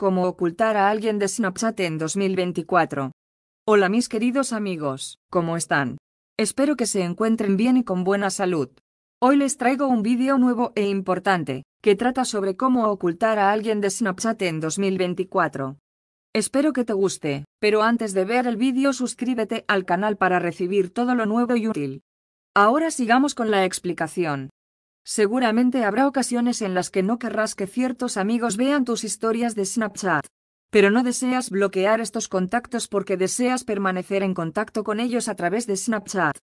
Cómo ocultar a alguien de Snapchat en 2024. Hola mis queridos amigos, ¿cómo están? Espero que se encuentren bien y con buena salud. Hoy les traigo un vídeo nuevo e importante, que trata sobre cómo ocultar a alguien de Snapchat en 2024. Espero que te guste, pero antes de ver el vídeo suscríbete al canal para recibir todo lo nuevo y útil. Ahora sigamos con la explicación. Seguramente habrá ocasiones en las que no querrás que ciertos amigos vean tus historias de Snapchat. Pero no deseas bloquear estos contactos porque deseas permanecer en contacto con ellos a través de Snapchat.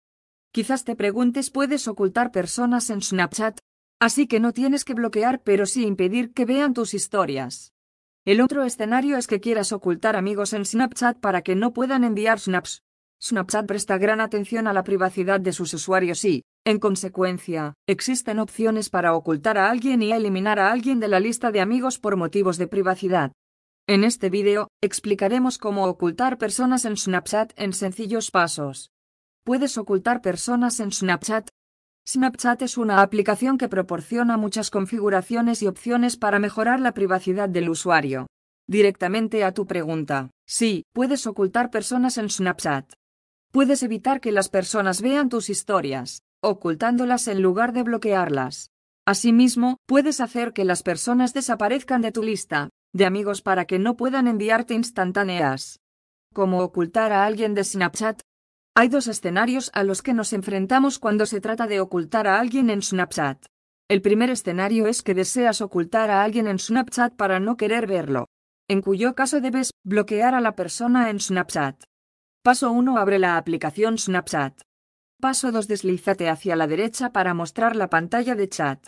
Quizás te preguntes puedes ocultar personas en Snapchat, así que no tienes que bloquear pero sí impedir que vean tus historias. El otro escenario es que quieras ocultar amigos en Snapchat para que no puedan enviar snaps. Snapchat presta gran atención a la privacidad de sus usuarios y, en consecuencia, existen opciones para ocultar a alguien y eliminar a alguien de la lista de amigos por motivos de privacidad. En este vídeo, explicaremos cómo ocultar personas en Snapchat en sencillos pasos. Puedes ocultar personas en Snapchat. Snapchat es una aplicación que proporciona muchas configuraciones y opciones para mejorar la privacidad del usuario. Directamente a tu pregunta. Sí, puedes ocultar personas en Snapchat. Puedes evitar que las personas vean tus historias ocultándolas en lugar de bloquearlas. Asimismo, puedes hacer que las personas desaparezcan de tu lista de amigos para que no puedan enviarte instantáneas. Como ocultar a alguien de Snapchat. Hay dos escenarios a los que nos enfrentamos cuando se trata de ocultar a alguien en Snapchat. El primer escenario es que deseas ocultar a alguien en Snapchat para no querer verlo, en cuyo caso debes bloquear a la persona en Snapchat. Paso 1. Abre la aplicación Snapchat. Paso 2. Deslízate hacia la derecha para mostrar la pantalla de chat.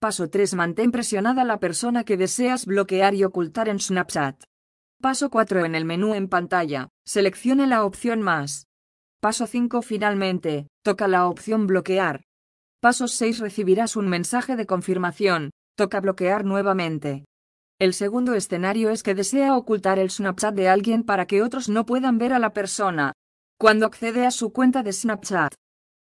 Paso 3. Mantén presionada la persona que deseas bloquear y ocultar en Snapchat. Paso 4. En el menú en pantalla, seleccione la opción más. Paso 5. Finalmente, toca la opción bloquear. Paso 6. Recibirás un mensaje de confirmación, toca bloquear nuevamente. El segundo escenario es que desea ocultar el Snapchat de alguien para que otros no puedan ver a la persona, cuando accede a su cuenta de Snapchat.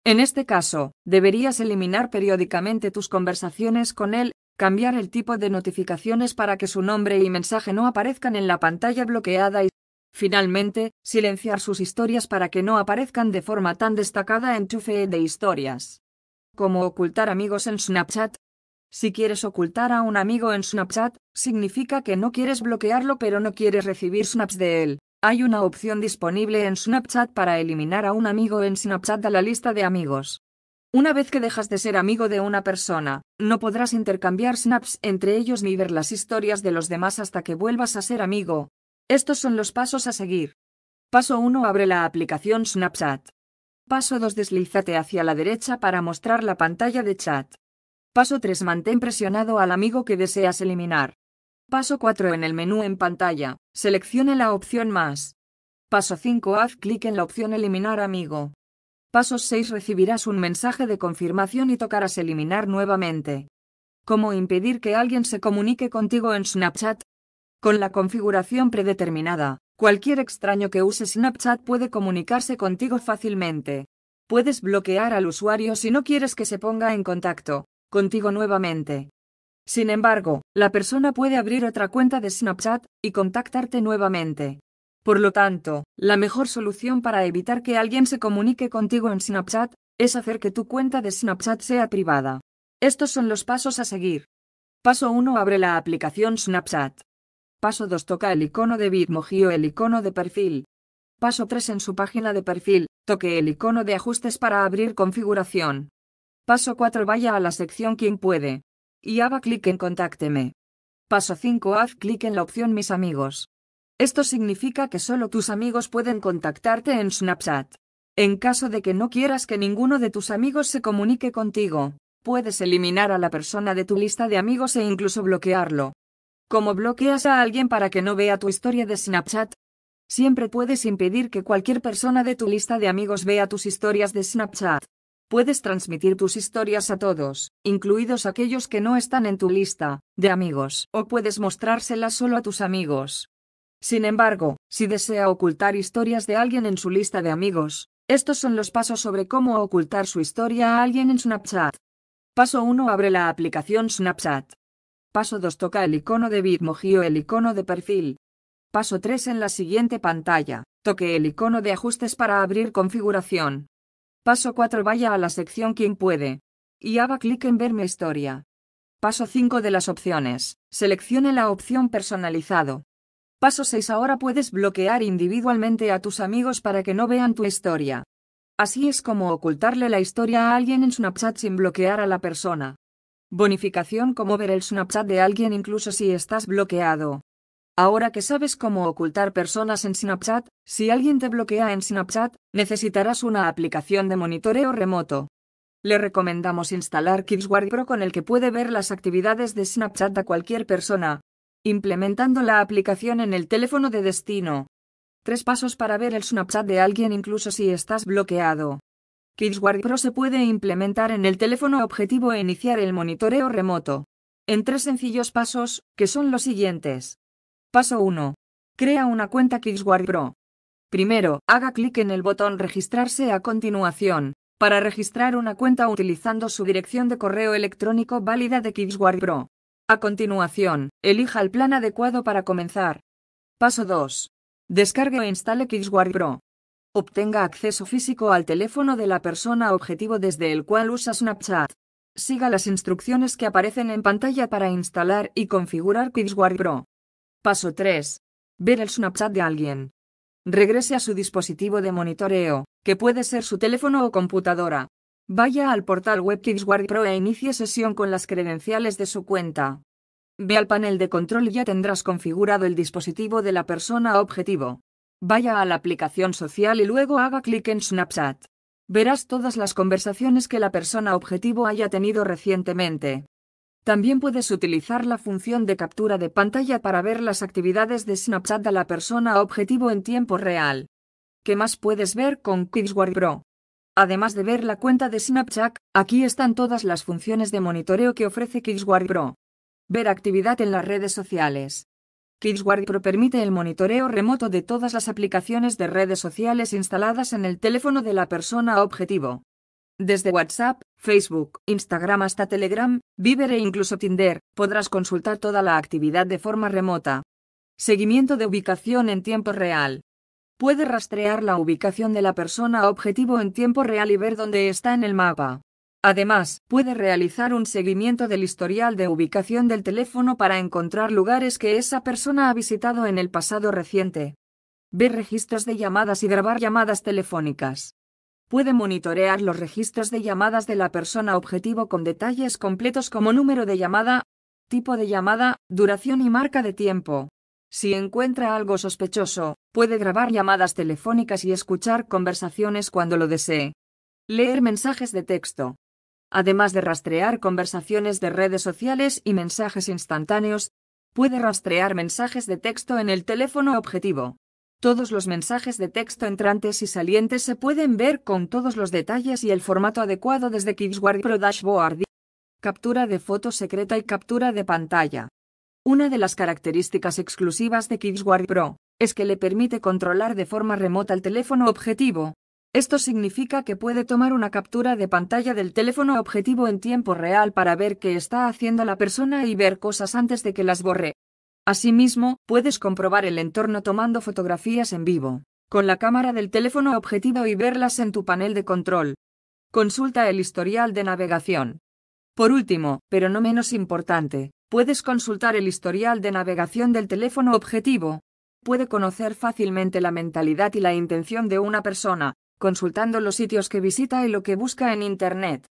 En este caso, deberías eliminar periódicamente tus conversaciones con él, cambiar el tipo de notificaciones para que su nombre y mensaje no aparezcan en la pantalla bloqueada y, finalmente, silenciar sus historias para que no aparezcan de forma tan destacada en tu feed de historias. Como ocultar amigos en Snapchat. Si quieres ocultar a un amigo en Snapchat, significa que no quieres bloquearlo pero no quieres recibir snaps de él. Hay una opción disponible en Snapchat para eliminar a un amigo en Snapchat de la lista de amigos. Una vez que dejas de ser amigo de una persona, no podrás intercambiar snaps entre ellos ni ver las historias de los demás hasta que vuelvas a ser amigo. Estos son los pasos a seguir. Paso 1. Abre la aplicación Snapchat. Paso 2. Deslízate hacia la derecha para mostrar la pantalla de chat. Paso 3. Mantén presionado al amigo que deseas eliminar. Paso 4 en el menú en pantalla, seleccione la opción Más. Paso 5 Haz clic en la opción Eliminar amigo. Paso 6 Recibirás un mensaje de confirmación y tocarás Eliminar nuevamente. ¿Cómo impedir que alguien se comunique contigo en Snapchat? Con la configuración predeterminada, cualquier extraño que use Snapchat puede comunicarse contigo fácilmente. Puedes bloquear al usuario si no quieres que se ponga en contacto contigo nuevamente. Sin embargo, la persona puede abrir otra cuenta de Snapchat y contactarte nuevamente. Por lo tanto, la mejor solución para evitar que alguien se comunique contigo en Snapchat es hacer que tu cuenta de Snapchat sea privada. Estos son los pasos a seguir. Paso 1. Abre la aplicación Snapchat. Paso 2. Toca el icono de Bitmoji o el icono de perfil. Paso 3. En su página de perfil, toque el icono de ajustes para abrir configuración. Paso 4. Vaya a la sección Quien puede y haga clic en Contácteme. Paso 5. Haz clic en la opción Mis amigos. Esto significa que solo tus amigos pueden contactarte en Snapchat. En caso de que no quieras que ninguno de tus amigos se comunique contigo, puedes eliminar a la persona de tu lista de amigos e incluso bloquearlo. Como bloqueas a alguien para que no vea tu historia de Snapchat? Siempre puedes impedir que cualquier persona de tu lista de amigos vea tus historias de Snapchat. Puedes transmitir tus historias a todos, incluidos aquellos que no están en tu lista de amigos, o puedes mostrárselas solo a tus amigos. Sin embargo, si desea ocultar historias de alguien en su lista de amigos, estos son los pasos sobre cómo ocultar su historia a alguien en Snapchat. Paso 1. Abre la aplicación Snapchat. Paso 2. Toca el icono de Bitmoji o el icono de perfil. Paso 3. En la siguiente pantalla, toque el icono de ajustes para abrir configuración. Paso 4 Vaya a la sección Quien puede. Y haga clic en Ver mi historia. Paso 5 de las opciones. Seleccione la opción Personalizado. Paso 6 Ahora puedes bloquear individualmente a tus amigos para que no vean tu historia. Así es como ocultarle la historia a alguien en Snapchat sin bloquear a la persona. Bonificación como ver el Snapchat de alguien incluso si estás bloqueado. Ahora que sabes cómo ocultar personas en Snapchat, si alguien te bloquea en Snapchat, necesitarás una aplicación de monitoreo remoto. Le recomendamos instalar KidsWard Pro con el que puede ver las actividades de Snapchat a cualquier persona, implementando la aplicación en el teléfono de destino. Tres pasos para ver el Snapchat de alguien incluso si estás bloqueado. KidsWard Pro se puede implementar en el teléfono objetivo e iniciar el monitoreo remoto. En tres sencillos pasos, que son los siguientes. Paso 1. Crea una cuenta KidsGuard Pro. Primero, haga clic en el botón Registrarse a continuación, para registrar una cuenta utilizando su dirección de correo electrónico válida de KidsGuard Pro. A continuación, elija el plan adecuado para comenzar. Paso 2. Descargue o e instale KidsGuard Pro. Obtenga acceso físico al teléfono de la persona objetivo desde el cual usa Snapchat. Siga las instrucciones que aparecen en pantalla para instalar y configurar KidsGuard Pro. Paso 3. Ver el Snapchat de alguien. Regrese a su dispositivo de monitoreo, que puede ser su teléfono o computadora. Vaya al portal web Pro e inicie sesión con las credenciales de su cuenta. Ve al panel de control y ya tendrás configurado el dispositivo de la persona objetivo. Vaya a la aplicación social y luego haga clic en Snapchat. Verás todas las conversaciones que la persona objetivo haya tenido recientemente. También puedes utilizar la función de captura de pantalla para ver las actividades de Snapchat a la persona objetivo en tiempo real. ¿Qué más puedes ver con KidsGuard Pro? Además de ver la cuenta de Snapchat, aquí están todas las funciones de monitoreo que ofrece KidsGuard Pro. Ver actividad en las redes sociales. KidsGuard Pro permite el monitoreo remoto de todas las aplicaciones de redes sociales instaladas en el teléfono de la persona objetivo. Desde WhatsApp, Facebook, Instagram hasta Telegram, Viber e incluso Tinder, podrás consultar toda la actividad de forma remota. Seguimiento de ubicación en tiempo real. Puede rastrear la ubicación de la persona objetivo en tiempo real y ver dónde está en el mapa. Además, puede realizar un seguimiento del historial de ubicación del teléfono para encontrar lugares que esa persona ha visitado en el pasado reciente. Ver registros de llamadas y grabar llamadas telefónicas puede monitorear los registros de llamadas de la persona objetivo con detalles completos como número de llamada, tipo de llamada, duración y marca de tiempo. Si encuentra algo sospechoso, puede grabar llamadas telefónicas y escuchar conversaciones cuando lo desee. Leer mensajes de texto. Además de rastrear conversaciones de redes sociales y mensajes instantáneos, puede rastrear mensajes de texto en el teléfono objetivo. Todos los mensajes de texto entrantes y salientes se pueden ver con todos los detalles y el formato adecuado desde KidsGuard Pro Dashboard. Captura de foto secreta y captura de pantalla. Una de las características exclusivas de KidsGuard Pro es que le permite controlar de forma remota el teléfono objetivo. Esto significa que puede tomar una captura de pantalla del teléfono objetivo en tiempo real para ver qué está haciendo la persona y ver cosas antes de que las borre. Asimismo, puedes comprobar el entorno tomando fotografías en vivo, con la cámara del teléfono objetivo y verlas en tu panel de control. Consulta el historial de navegación. Por último, pero no menos importante, puedes consultar el historial de navegación del teléfono objetivo. Puede conocer fácilmente la mentalidad y la intención de una persona, consultando los sitios que visita y lo que busca en Internet.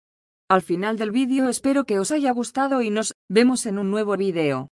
Al final del vídeo espero que os haya gustado y nos vemos en un nuevo vídeo.